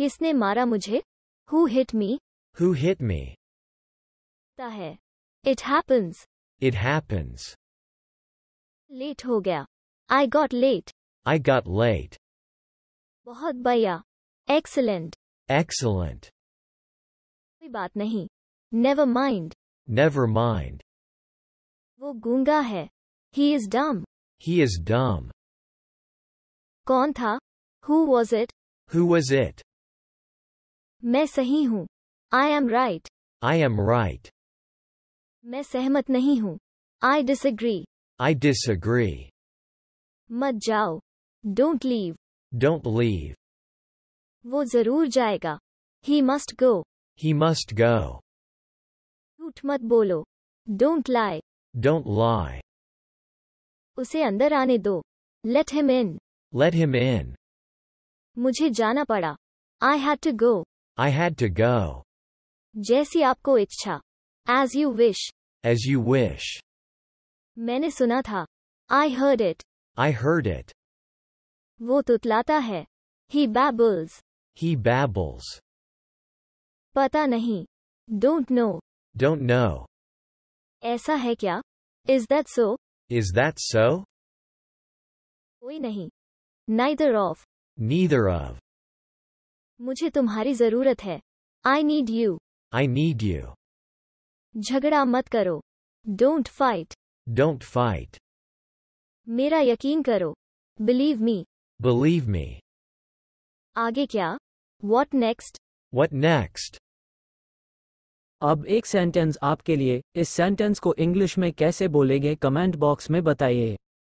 किसने मारा मुझे who hit me who hit me है it happens it happens late हो गया I got late I got late बहुत बढ़िया एक्सलेंट एक्सलेंट कोई बात नहीं नेवर माइंड नेवर माइंड वो गूंगा है he is dumb he is डम कौन था who was it who was it मैं सही हूँ I am right I am right मैं सहमत नहीं हूँ आई डिसग्री आई डिसग्री मत जाओ डोंट लीव डोंट लीव वो जरूर जाएगा he must go he must go झूठ मत बोलो डोंट लाए डोंट लाए उसे अंदर आने दो let him in let him in मुझे जाना पड़ा I had to go I had to go. जैसी आपको इच्छा. As you wish. As you wish. मैंने सुना था. I heard it. I heard it. वो तुतलाता है. He babbles. He babbles. पता नहीं. Don't know. Don't know. ऐसा है क्या? Is that so? Is that so? कोई नहीं. Neither of. Neither of. मुझे तुम्हारी जरूरत है I need you I need you झगड़ा मत करो डोंट फाइट डोंट फाइट मेरा यकीन करो बिलीव मी बिलीव मी आगे क्या वॉट नेक्स्ट वट नेक्स्ट अब एक सेंटेंस आपके लिए इस सेंटेंस को इंग्लिश में कैसे बोलेंगे कमेंट बॉक्स में बताइए